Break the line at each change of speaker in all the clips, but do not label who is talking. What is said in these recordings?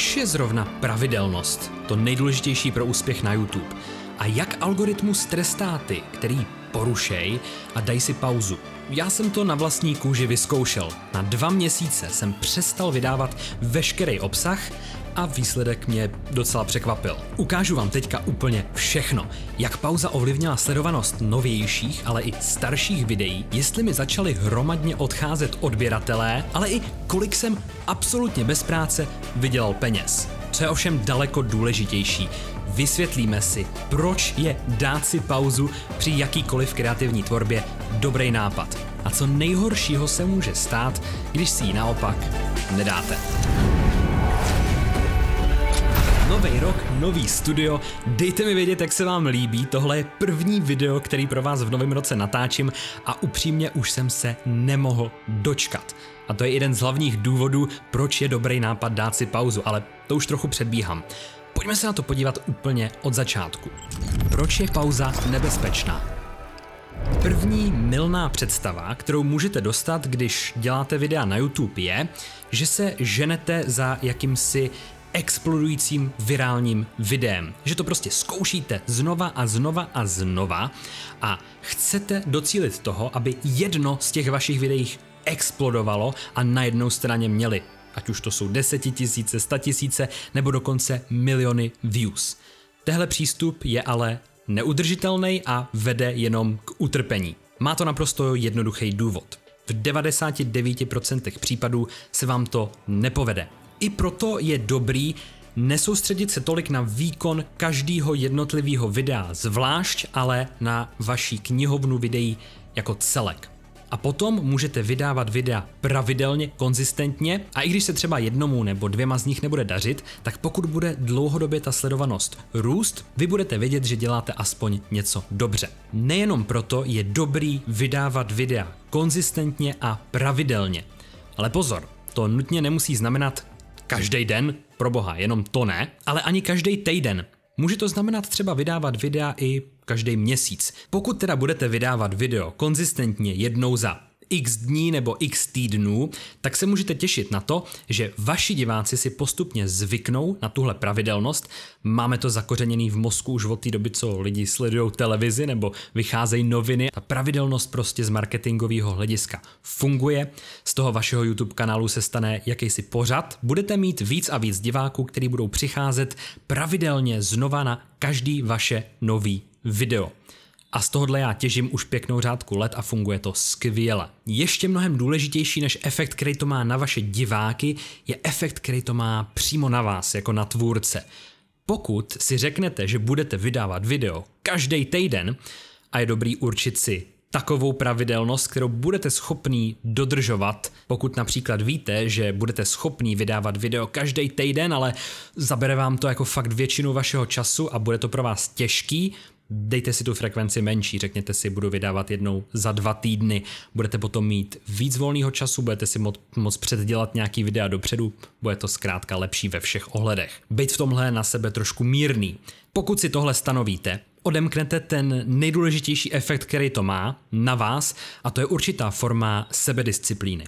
proč je zrovna pravidelnost to nejdůležitější pro úspěch na YouTube? A jak algoritmus trestá ty, který porušej a daj si pauzu? Já jsem to na vlastní kůži vyzkoušel. Na dva měsíce jsem přestal vydávat veškerý obsah a výsledek mě docela překvapil. Ukážu vám teďka úplně všechno. Jak pauza ovlivnila sledovanost novějších, ale i starších videí, jestli mi začaly hromadně odcházet odběratelé, ale i kolik jsem absolutně bez práce vydělal peněz. Co je ovšem daleko důležitější, vysvětlíme si, proč je dát si pauzu při jakýkoliv kreativní tvorbě dobrý nápad. A co nejhoršího se může stát, když si ji naopak nedáte. Nový rok, nový studio, dejte mi vědět, jak se vám líbí, tohle je první video, který pro vás v novém roce natáčím a upřímně už jsem se nemohl dočkat. A to je jeden z hlavních důvodů, proč je dobrý nápad dát si pauzu, ale to už trochu předbíhám. Pojďme se na to podívat úplně od začátku. Proč je pauza nebezpečná? První milná představa, kterou můžete dostat, když děláte videa na YouTube, je, že se ženete za jakýmsi explodujícím virálním videem. Že to prostě zkoušíte znova a znova a znova a chcete docílit toho, aby jedno z těch vašich videí explodovalo a na jednou straně měli ať už to jsou desetitisíce, statisíce nebo dokonce miliony views. Tehle přístup je ale neudržitelný a vede jenom k utrpení. Má to naprosto jednoduchý důvod. V 99% případů se vám to nepovede. I proto je dobrý nesoustředit se tolik na výkon každého jednotlivého videa zvlášť, ale na vaší knihovnu videí jako celek. A potom můžete vydávat videa pravidelně, konzistentně a i když se třeba jednomu nebo dvěma z nich nebude dařit, tak pokud bude dlouhodobě ta sledovanost růst, vy budete vědět, že děláte aspoň něco dobře. Nejenom proto je dobrý vydávat videa konzistentně a pravidelně. Ale pozor, to nutně nemusí znamenat každý den, pro boha, jenom to ne, ale ani každý týden. Může to znamenat třeba vydávat videa i každý měsíc. Pokud teda budete vydávat video konzistentně jednou za x dní nebo x týdnů, tak se můžete těšit na to, že vaši diváci si postupně zvyknou na tuhle pravidelnost. Máme to zakořeněný v mozku už od té doby, co lidi sledují televizi nebo vycházejí noviny. Ta pravidelnost prostě z marketingového hlediska funguje. Z toho vašeho YouTube kanálu se stane jakýsi pořad. Budete mít víc a víc diváků, kteří budou přicházet pravidelně znova na každý vaše nový video. A z tohohle já těžím už pěknou řádku let a funguje to skvěle. Ještě mnohem důležitější než efekt, který to má na vaše diváky, je efekt, který to má přímo na vás, jako na tvůrce. Pokud si řeknete, že budete vydávat video každý týden, a je dobrý určit si takovou pravidelnost, kterou budete schopný dodržovat, pokud například víte, že budete schopný vydávat video každý týden, ale zabere vám to jako fakt většinu vašeho času a bude to pro vás těžký, dejte si tu frekvenci menší, řekněte si, budu vydávat jednou za dva týdny, budete potom mít víc volného času, budete si moc, moc předdělat nějaký videa dopředu, bude to zkrátka lepší ve všech ohledech. Být v tomhle na sebe trošku mírný. Pokud si tohle stanovíte, odemknete ten nejdůležitější efekt, který to má, na vás, a to je určitá forma sebedisciplíny.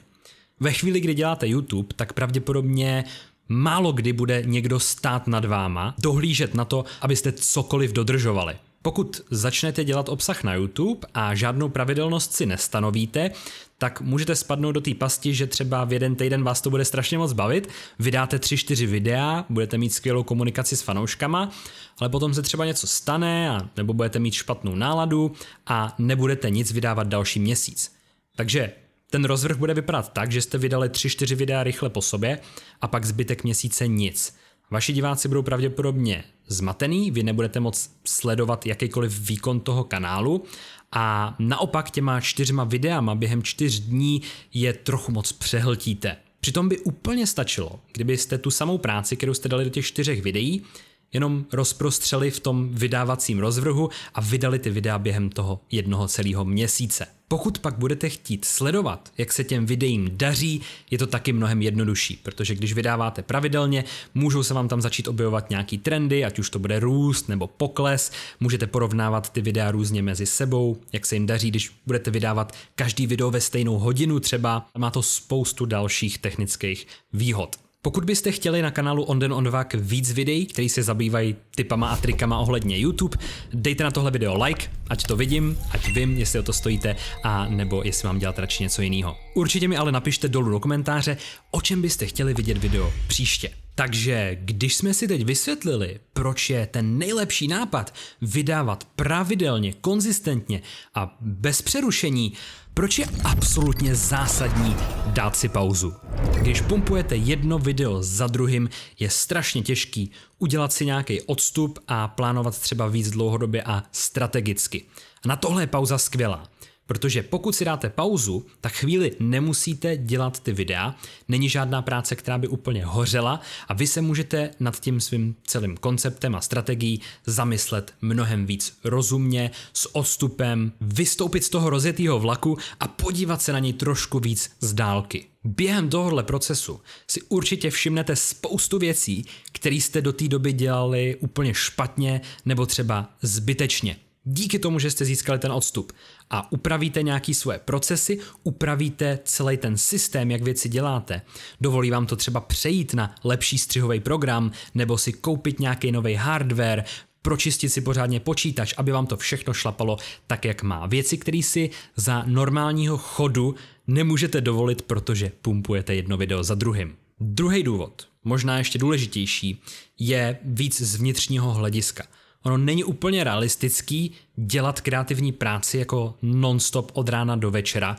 Ve chvíli, kdy děláte YouTube, tak pravděpodobně málo kdy bude někdo stát nad váma, dohlížet na to, abyste cokoliv dodržovali. Pokud začnete dělat obsah na YouTube a žádnou pravidelnost si nestanovíte, tak můžete spadnout do té pasti, že třeba v jeden týden vás to bude strašně moc bavit, vydáte 3-4 videa, budete mít skvělou komunikaci s fanouškama, ale potom se třeba něco stane a nebo budete mít špatnou náladu a nebudete nic vydávat další měsíc. Takže ten rozvrh bude vypadat tak, že jste vydali 3-4 videa rychle po sobě a pak zbytek měsíce nic. Vaši diváci budou pravděpodobně zmatený, vy nebudete moc sledovat jakýkoliv výkon toho kanálu a naopak těma čtyřma videama během čtyř dní je trochu moc přehltíte. Přitom by úplně stačilo, kdybyste tu samou práci, kterou jste dali do těch čtyřech videí, jenom rozprostřeli v tom vydávacím rozvrhu a vydali ty videa během toho jednoho celého měsíce. Pokud pak budete chtít sledovat, jak se těm videím daří, je to taky mnohem jednodušší, protože když vydáváte pravidelně, můžou se vám tam začít objevovat nějaký trendy, ať už to bude růst nebo pokles, můžete porovnávat ty videa různě mezi sebou, jak se jim daří, když budete vydávat každý video ve stejnou hodinu třeba, má to spoustu dalších technických výhod. Pokud byste chtěli na kanálu On Den On Vak víc videí, které se zabývají typama a trikama ohledně YouTube, dejte na tohle video like, ať to vidím, ať vím, jestli o to stojíte, a nebo jestli mám dělat radši něco jiného. Určitě mi ale napište dolů do komentáře, o čem byste chtěli vidět video příště. Takže když jsme si teď vysvětlili, proč je ten nejlepší nápad vydávat pravidelně, konzistentně a bez přerušení, proč je absolutně zásadní dát si pauzu. Když pumpujete jedno video za druhým, je strašně těžký udělat si nějaký odstup a plánovat třeba víc dlouhodobě a strategicky. A na tohle je pauza skvělá. Protože pokud si dáte pauzu, tak chvíli nemusíte dělat ty videa, není žádná práce, která by úplně hořela a vy se můžete nad tím svým celým konceptem a strategií zamyslet mnohem víc rozumně, s odstupem, vystoupit z toho rozjetého vlaku a podívat se na něj trošku víc z dálky. Během tohohle procesu si určitě všimnete spoustu věcí, které jste do té doby dělali úplně špatně nebo třeba zbytečně díky tomu, že jste získali ten odstup. A upravíte nějaký svoje procesy, upravíte celý ten systém, jak věci děláte. Dovolí vám to třeba přejít na lepší střihový program, nebo si koupit nějaký nový hardware, pročistit si pořádně počítač, aby vám to všechno šlapalo tak, jak má. Věci, které si za normálního chodu nemůžete dovolit, protože pumpujete jedno video za druhým. Druhý důvod, možná ještě důležitější, je víc z vnitřního hlediska – ono není úplně realistický dělat kreativní práci jako non-stop od rána do večera,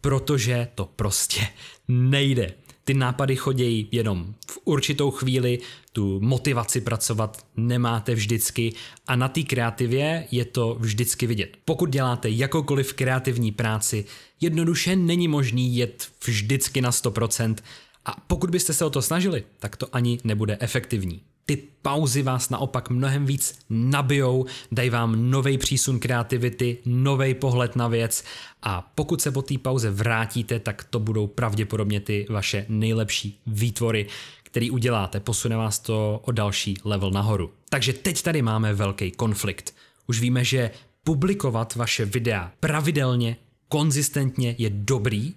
protože to prostě nejde. Ty nápady chodějí jenom v určitou chvíli, tu motivaci pracovat nemáte vždycky a na té kreativě je to vždycky vidět. Pokud děláte jakoukoliv kreativní práci, jednoduše není možný jet vždycky na 100% a pokud byste se o to snažili, tak to ani nebude efektivní ty pauzy vás naopak mnohem víc nabijou, dají vám nový přísun kreativity, nový pohled na věc a pokud se po té pauze vrátíte, tak to budou pravděpodobně ty vaše nejlepší výtvory, který uděláte. Posune vás to o další level nahoru. Takže teď tady máme velký konflikt. Už víme, že publikovat vaše videa pravidelně, konzistentně je dobrý,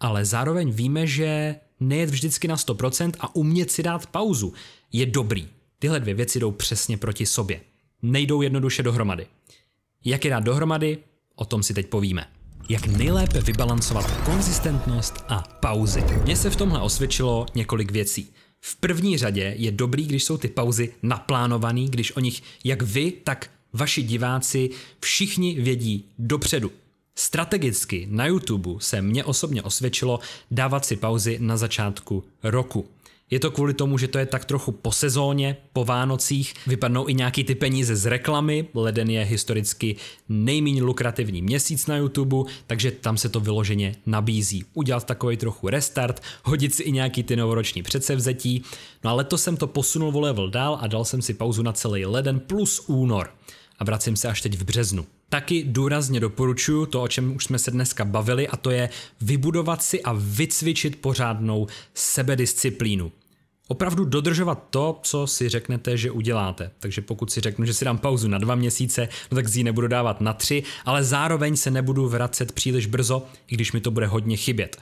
ale zároveň víme, že nejet vždycky na 100% a umět si dát pauzu je dobrý. Tyhle dvě věci jdou přesně proti sobě. Nejdou jednoduše dohromady. Jak je dát dohromady, o tom si teď povíme. Jak nejlépe vybalancovat konzistentnost a pauzy. Mně se v tomhle osvědčilo několik věcí. V první řadě je dobrý, když jsou ty pauzy naplánovaný, když o nich jak vy, tak vaši diváci všichni vědí dopředu. Strategicky na YouTube se mně osobně osvědčilo dávat si pauzy na začátku roku. Je to kvůli tomu, že to je tak trochu po sezóně, po Vánocích, vypadnou i nějaký ty peníze z reklamy, leden je historicky nejméně lukrativní měsíc na YouTube, takže tam se to vyloženě nabízí. Udělat takový trochu restart, hodit si i nějaký ty novoroční předsevzetí, no a letos jsem to posunul o level dál a dal jsem si pauzu na celý leden plus únor a vracím se až teď v březnu. Taky důrazně doporučuji to, o čem už jsme se dneska bavili, a to je vybudovat si a vycvičit pořádnou sebedisciplínu. Opravdu dodržovat to, co si řeknete, že uděláte. Takže pokud si řeknu, že si dám pauzu na dva měsíce, no tak si ji nebudu dávat na tři, ale zároveň se nebudu vracet příliš brzo, i když mi to bude hodně chybět.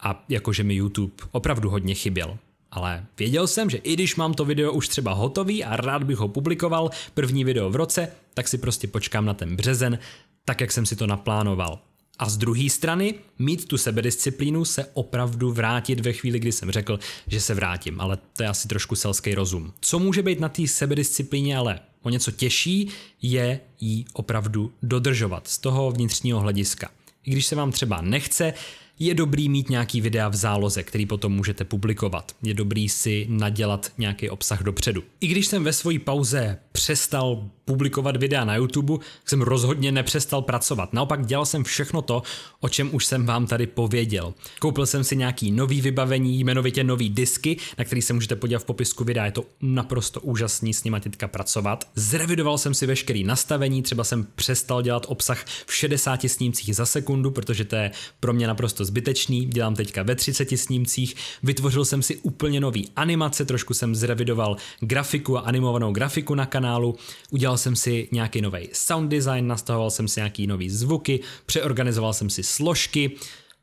A jakože mi YouTube opravdu hodně chyběl. Ale věděl jsem, že i když mám to video už třeba hotový a rád bych ho publikoval, první video v roce, tak si prostě počkám na ten březen, tak jak jsem si to naplánoval. A z druhé strany mít tu sebedisciplínu se opravdu vrátit ve chvíli, kdy jsem řekl, že se vrátím, ale to je asi trošku selský rozum. Co může být na té sebedisciplíně ale o něco těžší, je ji opravdu dodržovat z toho vnitřního hlediska. I když se vám třeba nechce, je dobrý mít nějaký videa v záloze, který potom můžete publikovat. Je dobrý si nadělat nějaký obsah dopředu. I když jsem ve své pauze přestal publikovat videa na YouTube, jsem rozhodně nepřestal pracovat. Naopak dělal jsem všechno to, o čem už jsem vám tady pověděl. Koupil jsem si nějaký nový vybavení, jmenovitě nový disky, na který se můžete podívat v popisku videa, je to naprosto úžasný s nima teďka pracovat. Zrevidoval jsem si veškerý nastavení, třeba jsem přestal dělat obsah v 60 snímcích za sekundu, protože to je pro mě naprosto zbytečný, dělám teďka ve 30 snímcích, vytvořil jsem si úplně nový animace, trošku jsem zrevidoval grafiku a animovanou grafiku na kanálu, udělal jsem si nějaký nový sound design, nastavoval jsem si nějaký nový zvuky, přeorganizoval jsem si složky,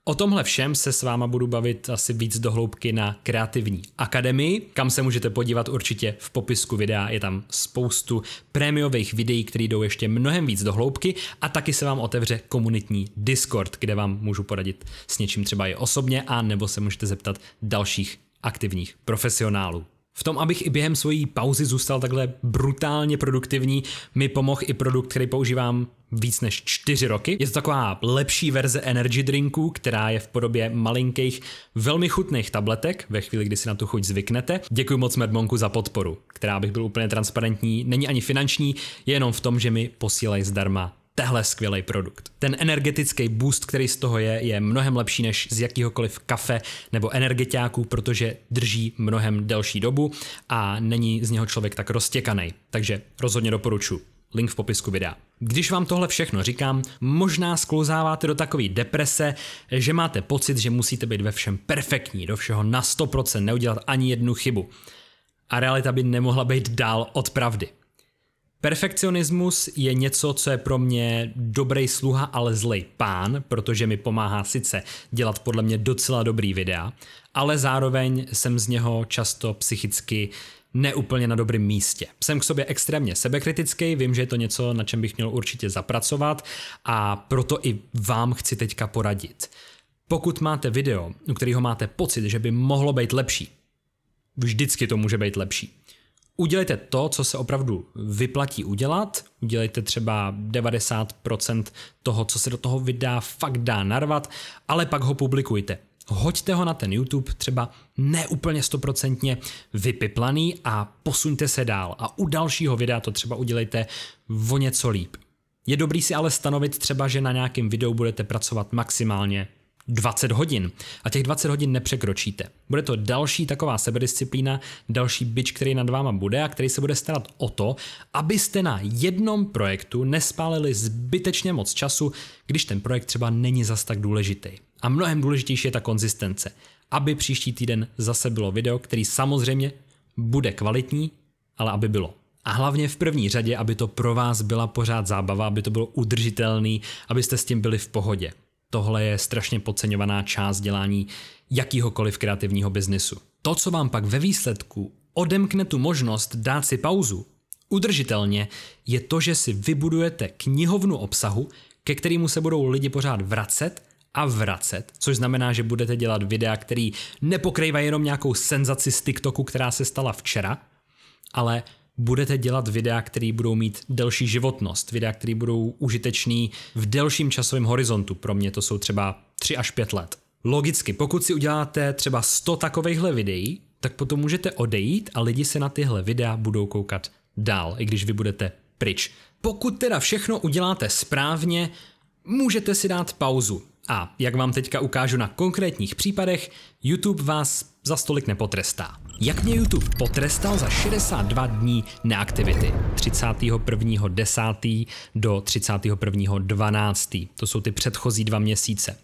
O tomhle všem se s váma budu bavit asi víc dohloubky na Kreativní akademii, kam se můžete podívat určitě v popisku videa, je tam spoustu prémiových videí, které jdou ještě mnohem víc dohloubky a taky se vám otevře komunitní Discord, kde vám můžu poradit s něčím třeba i osobně a nebo se můžete zeptat dalších aktivních profesionálů. V tom, abych i během svojí pauzy zůstal takhle brutálně produktivní, mi pomohl i produkt, který používám víc než 4 roky. Je to taková lepší verze energy drinku, která je v podobě malinkých, velmi chutných tabletek, ve chvíli, kdy si na tu chuť zvyknete. Děkuji moc Medmonku za podporu, která bych byl úplně transparentní, není ani finanční, je jenom v tom, že mi posílají zdarma tehle skvělý produkt. Ten energetický boost, který z toho je, je mnohem lepší než z jakýhokoliv kafe nebo energetiáků, protože drží mnohem delší dobu a není z něho člověk tak roztěkaný. Takže rozhodně doporučuji. Link v popisku videa. Když vám tohle všechno říkám, možná sklouzáváte do takové deprese, že máte pocit, že musíte být ve všem perfektní, do všeho na 100%, neudělat ani jednu chybu. A realita by nemohla být dál od pravdy. Perfekcionismus je něco, co je pro mě dobrý sluha, ale zlej pán, protože mi pomáhá sice dělat podle mě docela dobrý videa, ale zároveň jsem z něho často psychicky neúplně na dobrém místě. Jsem k sobě extrémně sebekritický, vím, že je to něco, na čem bych měl určitě zapracovat a proto i vám chci teďka poradit. Pokud máte video, u kterého máte pocit, že by mohlo být lepší, vždycky to může být lepší udělejte to, co se opravdu vyplatí udělat, udělejte třeba 90% toho, co se do toho vydá, fakt dá narvat, ale pak ho publikujte. Hoďte ho na ten YouTube, třeba neúplně stoprocentně vypiplaný a posuňte se dál a u dalšího videa to třeba udělejte o něco líp. Je dobrý si ale stanovit třeba, že na nějakém videu budete pracovat maximálně 20 hodin. A těch 20 hodin nepřekročíte. Bude to další taková sebedisciplína, další byč, který nad váma bude a který se bude starat o to, abyste na jednom projektu nespálili zbytečně moc času, když ten projekt třeba není zas tak důležitý. A mnohem důležitější je ta konzistence. Aby příští týden zase bylo video, který samozřejmě bude kvalitní, ale aby bylo. A hlavně v první řadě, aby to pro vás byla pořád zábava, aby to bylo udržitelný, abyste s tím byli v pohodě. Tohle je strašně podceňovaná část dělání jakýhokoliv kreativního biznisu. To, co vám pak ve výsledku odemkne tu možnost dát si pauzu udržitelně, je to, že si vybudujete knihovnu obsahu, ke kterému se budou lidi pořád vracet a vracet, což znamená, že budete dělat videa, který nepokrývají jenom nějakou senzaci z TikToku, která se stala včera, ale budete dělat videa, které budou mít delší životnost, videa, které budou užitečný v delším časovém horizontu. Pro mě to jsou třeba 3 až 5 let. Logicky, pokud si uděláte třeba 100 takovýchhle videí, tak potom můžete odejít a lidi se na tyhle videa budou koukat dál, i když vy budete pryč. Pokud teda všechno uděláte správně, můžete si dát pauzu. A jak vám teďka ukážu na konkrétních případech, YouTube vás za stolik nepotrestá. Jak mě YouTube potrestal za 62 dní neaktivity 31.10. do 31.12. To jsou ty předchozí dva měsíce.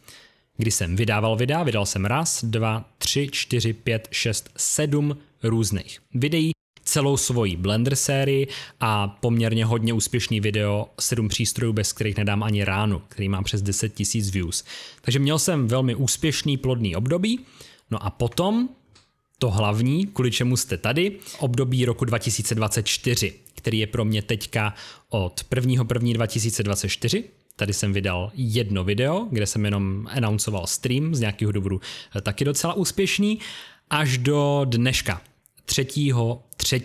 Kdy jsem vydával videa, vydal jsem raz, dva, tři, čtyři, pět, šest, sedm různých videí celou svoji Blender sérii a poměrně hodně úspěšný video 7 přístrojů, bez kterých nedám ani ránu, který má přes 10 000 views. Takže měl jsem velmi úspěšný plodný období, no a potom to hlavní, kvůli čemu jste tady, období roku 2024, který je pro mě teďka od 1.1.2024, Tady jsem vydal jedno video, kde jsem jenom announcoval stream, z nějakého důvodu taky docela úspěšný, až do dneška, 3. 3.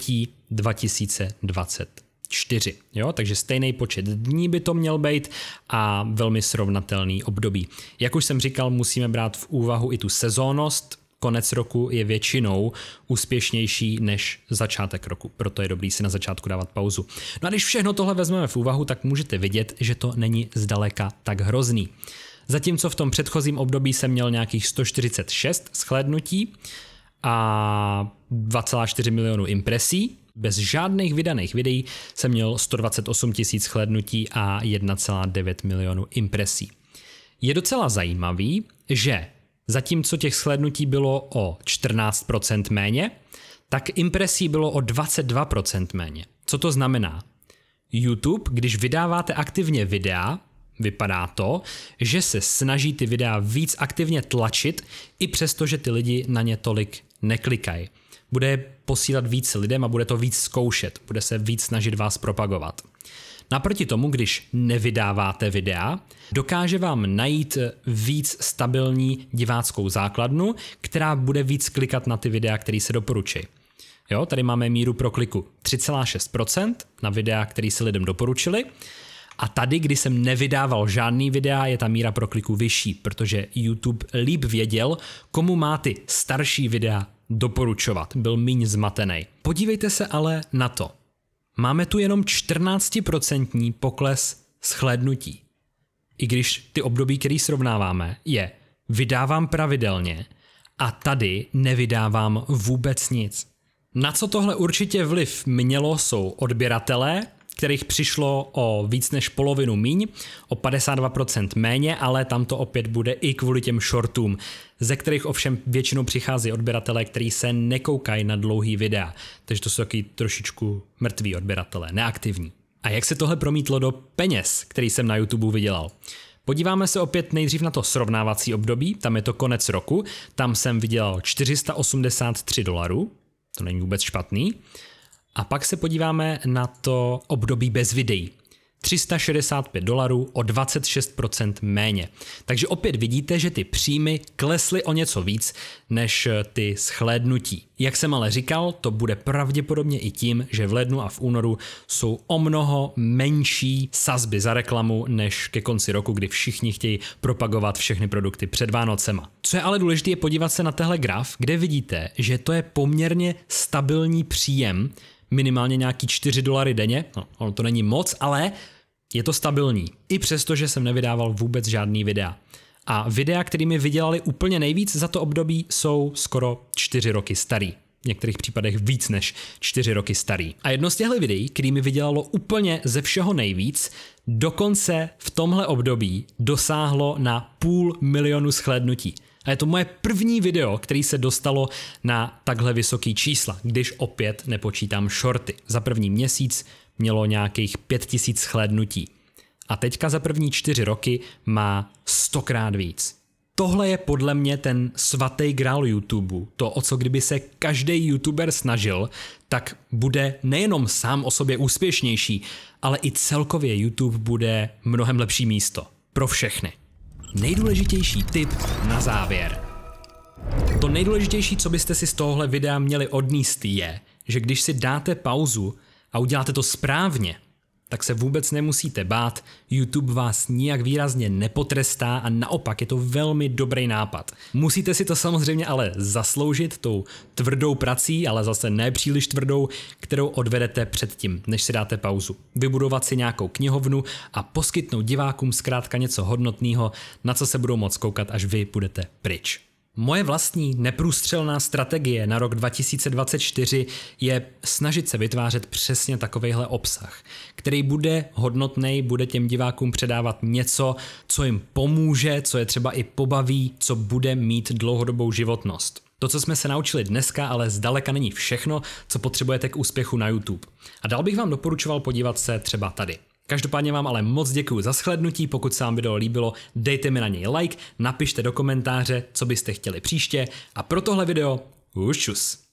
2024. Jo? Takže stejný počet dní by to měl být a velmi srovnatelný období. Jak už jsem říkal, musíme brát v úvahu i tu sezónnost, konec roku je většinou úspěšnější než začátek roku, proto je dobrý si na začátku dávat pauzu. No a když všechno tohle vezmeme v úvahu, tak můžete vidět, že to není zdaleka tak hrozný. Zatímco v tom předchozím období jsem měl nějakých 146 shlédnutí, a 2,4 milionu impresí. Bez žádných vydaných videí jsem měl 128 tisíc shlédnutí a 1,9 milionu impresí. Je docela zajímavý, že zatímco těch shlednutí bylo o 14% méně, tak impresí bylo o 22% méně. Co to znamená? YouTube, když vydáváte aktivně videa, vypadá to, že se snaží ty videa víc aktivně tlačit, i přesto, že ty lidi na ně tolik neklikaj. Bude posílat víc lidem a bude to víc zkoušet, bude se víc snažit vás propagovat. Naproti tomu, když nevydáváte videa, dokáže vám najít víc stabilní diváckou základnu, která bude víc klikat na ty videa, které se doporučí. Jo, tady máme míru pro kliku 3,6% na videa, které se lidem doporučili a tady, kdy jsem nevydával žádný videa, je ta míra prokliku vyšší, protože YouTube líp věděl, komu má ty starší videa doporučovat. Byl míň zmatený. Podívejte se ale na to. Máme tu jenom 14% pokles shlédnutí. I když ty období, který srovnáváme, je vydávám pravidelně a tady nevydávám vůbec nic. Na co tohle určitě vliv mělo, jsou odběratelé, kterých přišlo o víc než polovinu míň, o 52% méně, ale tam to opět bude i kvůli těm shortům, ze kterých ovšem většinou přichází odběratelé, kteří se nekoukají na dlouhý videa, takže to jsou taky trošičku mrtví odběratelé, neaktivní. A jak se tohle promítlo do peněz, který jsem na YouTube vydělal? Podíváme se opět nejdřív na to srovnávací období, tam je to konec roku, tam jsem vydělal 483 dolarů, to není vůbec špatný. A pak se podíváme na to období bez videí. 365 dolarů o 26% méně. Takže opět vidíte, že ty příjmy klesly o něco víc než eh, ty schlédnutí. Jak jsem ale říkal, to bude pravděpodobně i tím, že v lednu a v únoru jsou o mnoho menší sazby za reklamu než ke konci roku, kdy všichni chtějí propagovat všechny produkty před Vánocema. Co je ale důležité je podívat se na tehle graf, kde vidíte, že to je poměrně stabilní příjem minimálně nějaký 4 dolary denně, no, ono to není moc, ale je to stabilní, i přesto, že jsem nevydával vůbec žádný videa. A videa, kterými vydělali úplně nejvíc za to období, jsou skoro 4 roky starý. V některých případech víc než 4 roky starý. A jedno z těchto videí, kterými vydělalo úplně ze všeho nejvíc, dokonce v tomhle období dosáhlo na půl milionu shlédnutí. A je to moje první video, který se dostalo na takhle vysoký čísla, když opět nepočítám shorty. Za první měsíc mělo nějakých 5000 shlédnutí. A teďka za první čtyři roky má stokrát víc. Tohle je podle mě ten svatý grál YouTube. To, o co kdyby se každý YouTuber snažil, tak bude nejenom sám o sobě úspěšnější, ale i celkově YouTube bude mnohem lepší místo. Pro všechny. Nejdůležitější tip na závěr. To nejdůležitější, co byste si z tohohle videa měli odníst, je, že když si dáte pauzu a uděláte to správně, tak se vůbec nemusíte bát, YouTube vás nijak výrazně nepotrestá a naopak je to velmi dobrý nápad. Musíte si to samozřejmě ale zasloužit tou tvrdou prací, ale zase ne příliš tvrdou, kterou odvedete předtím, než si dáte pauzu. Vybudovat si nějakou knihovnu a poskytnout divákům zkrátka něco hodnotného, na co se budou moc koukat, až vy budete pryč. Moje vlastní neprůstřelná strategie na rok 2024 je snažit se vytvářet přesně takovejhle obsah, který bude hodnotný, bude těm divákům předávat něco, co jim pomůže, co je třeba i pobaví, co bude mít dlouhodobou životnost. To, co jsme se naučili dneska, ale zdaleka není všechno, co potřebujete k úspěchu na YouTube. A dal bych vám doporučoval podívat se třeba tady. Každopádně vám ale moc děkuji za shlednutí, pokud se vám video líbilo, dejte mi na něj like, napište do komentáře, co byste chtěli příště a pro tohle video už čus.